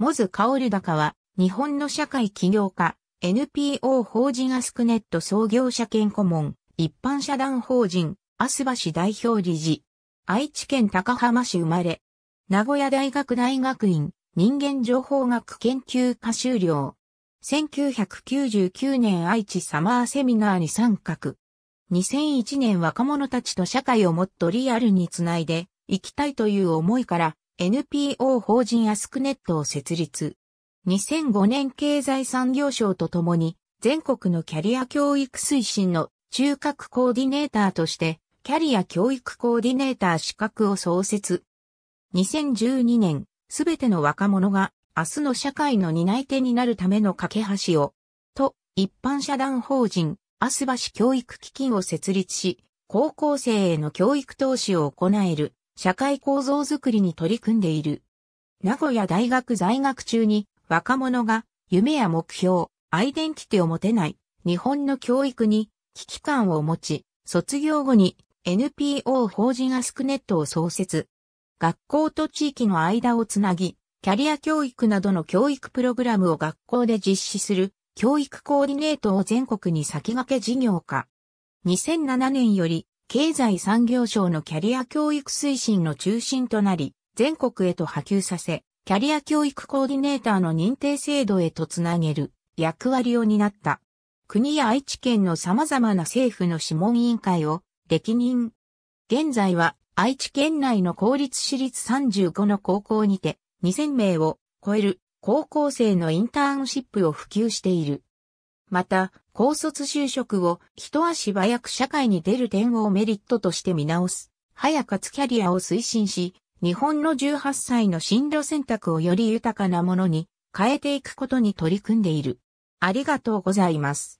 モズ・カオル高は、日本の社会起業家、NPO 法人アスクネット創業者兼顧問、一般社団法人、アスバ氏代表理事。愛知県高浜市生まれ。名古屋大学大学院、人間情報学研究科修了。1999年愛知サマーセミナーに参画。2001年若者たちと社会をもっとリアルにつないで、行きたいという思いから、NPO 法人アスクネットを設立。2005年経済産業省とともに全国のキャリア教育推進の中核コーディネーターとしてキャリア教育コーディネーター資格を創設。2012年、すべての若者が明日の社会の担い手になるための架け橋を、と一般社団法人アスバシ教育基金を設立し、高校生への教育投資を行える社会構造づくりに取り組んでいる。名古屋大学在学中に若者が夢や目標、アイデンティティを持てない日本の教育に危機感を持ち、卒業後に NPO 法人アスクネットを創設。学校と地域の間をつなぎ、キャリア教育などの教育プログラムを学校で実施する教育コーディネートを全国に先駆け事業化。2007年より経済産業省のキャリア教育推進の中心となり、全国へと波及させ、キャリア教育コーディネーターの認定制度へとつなげる役割を担った。国や愛知県の様々な政府の諮問委員会を歴任。現在は愛知県内の公立私立35の高校にて2000名を超える高校生のインターンシップを普及している。また、高卒就職を一足早く社会に出る点をメリットとして見直す。早かつキャリアを推進し、日本の18歳の進路選択をより豊かなものに変えていくことに取り組んでいる。ありがとうございます。